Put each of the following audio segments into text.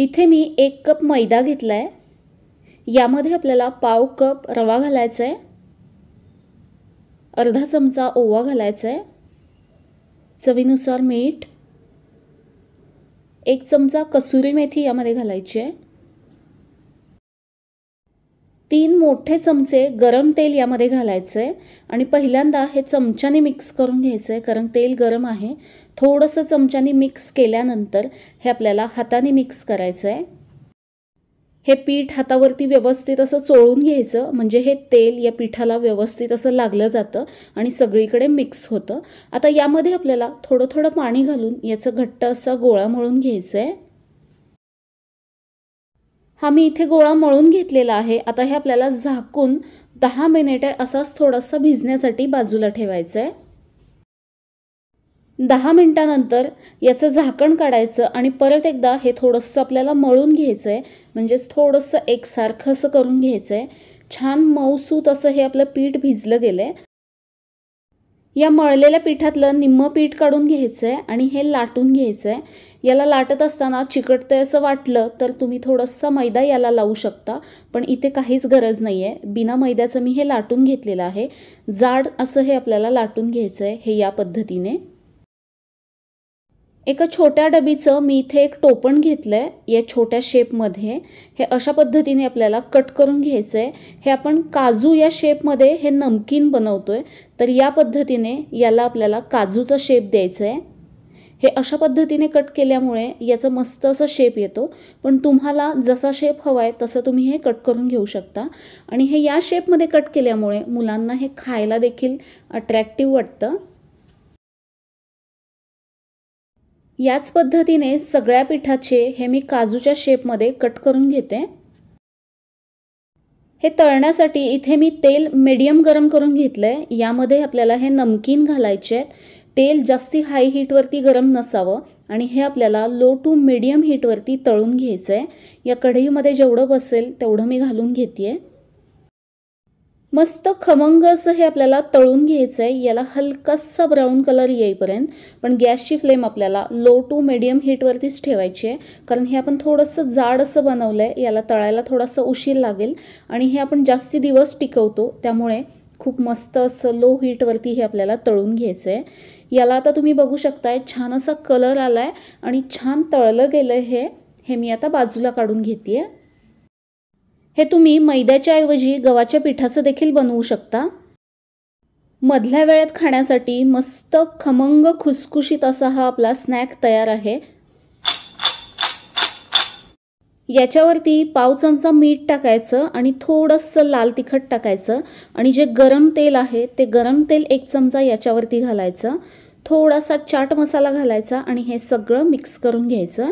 इथे मी एक कप मैदा घेतला आहे यामध्ये आपल्याला पाव कप रवा घालायचा आहे अर्धा चमचा ओवा घालायचा आहे चवीनुसार मीठ एक चमचा कसुरी मेथी यामध्ये घालायची आहे तीन मोठे चमचे गरम तेल यामध्ये घालायचं आहे आणि पहिल्यांदा हे चमच्याने मिक्स करून घ्यायचं आहे कारण तेल गरम आहे थोडंसं चमच्याने मिक्स केल्यानंतर हे आपल्याला हाताने मिक्स करायचं आहे हे पीठ हातावरती व्यवस्थित असं चोळून घ्यायचं म्हणजे हे तेल या पिठाला व्यवस्थित असं लागलं जातं आणि सगळीकडे मिक्स होतं आता यामध्ये आपल्याला थोडं थोडं पाणी घालून याचं घट्ट असा गोळा मळून घ्यायचं आहे हा मी इथे गोळा मळून घेतलेला आहे आता हे आपल्याला झाकून दहा मिनिटे असाच थोडासा भिजण्यासाठी बाजूला ठेवायचं आहे दहा मिनिटानंतर याचं झाकण काढायचं आणि परत एकदा हे थोडंसं आपल्याला मळून घ्यायचं आहे म्हणजेच थोडंसं एकसारखं असं करून घ्यायचं आहे छान मऊसूत असं हे आपलं पीठ भिजलं गेलं या मळलेल्या पिठातलं निम्मं पीठ काढून घ्यायचं आहे आणि हे लाटून घ्यायचं आहे याला लाटत असताना आहे असं वाटलं तर तुम्ही थोडंसा मैदा याला लावू शकता पण इथे काहीच गरज नाही आहे बिना मैद्याचं मी हे लाटून घेतलेलं आहे जाड असं हे आपल्याला लाटून घ्यायचं आहे हे या पद्धतीने एका छोट्या डबीचं मी इथे एक टोपण घेतलं आहे या छोट्या शेपमध्ये हे अशा पद्धतीने आपल्याला कट करून घ्यायचं आहे हे आपण काजू या शेपमध्ये हे नमकीन बनवतो आहे तर या पद्धतीने याला आपल्याला काजूचा शेप द्यायचा आहे हे अशा पद्धतीने कट केल्यामुळे याचं मस्त असं शेप येतो पण तुम्हाला जसा शेप हवा आहे तसं तुम्ही हे कट करून घेऊ शकता आणि हे या शेपमध्ये कट केल्यामुळे मुलांना हे खायला देखील अट्रॅक्टिव्ह वाटतं याच पद्धतीने सगळ्या पिठाचे हे मी काजूच्या शेपमध्ये कट करून घेते हे तळण्यासाठी इथे मी तेल मीडियम गरम करून घेतलं आहे यामध्ये आपल्याला हे नमकीन घालायचे आहेत तेल जास्ती हाय हीटवरती गरम नसावं आणि हे आपल्याला लो टू मिडियम हीटवरती तळून घ्यायचं आहे या कढईमध्ये जेवढं बसेल तेवढं मी घालून घेते मस्त खमंग असं हे आपल्याला तळून घ्यायचं आहे याला हलकासा ब्राऊन कलर येईपर्यंत पण गॅसची फ्लेम आपल्याला लो टू मिडियम हीटवरतीच ठेवायची आहे कारण हे आपण थोडंसं जाड असं बनवलं आहे याला तळायला थोडासा उशीर लागेल आणि हे आपण जास्ती दिवस टिकवतो त्यामुळे खूप मस्त असं लो हीटवरती हे आपल्याला तळून घ्यायचं आहे याला आता तुम्ही बघू शकताय छान असा कलर आला आहे आणि छान तळलं गेलं हे हे मी आता बाजूला काढून घेते आहे हे तुम्ही मैद्याच्या ऐवजी गव्हाच्या पिठाचं देखील बनवू शकता मधल्या वेळेत खाण्यासाठी मस्त खमंग खुसखुशीत असा हा आपला स्नॅक तयार आहे याच्यावरती पाव चमचा मीठ टाकायचं आणि थोडंसं लाल तिखट टाकायचं आणि जे गरम तेल आहे ते गरम तेल एक चमचा याच्यावरती घालायचं थोडासा चाट मसाला घालायचा आणि हे सगळं मिक्स करून घ्यायचं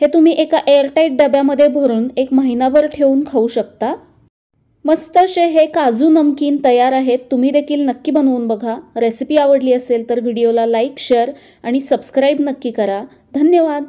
हे तुम्ही एका एअरटाईट डब्यामध्ये भरून एक महिनाभर ठेवून खाऊ शकता मस्त असे हे काजू नमकीन तयार आहेत तुम्ही देखील नक्की बनवून बघा रेसिपी आवडली असेल तर व्हिडिओला लाईक शेअर आणि सबस्क्राईब नक्की करा धन्यवाद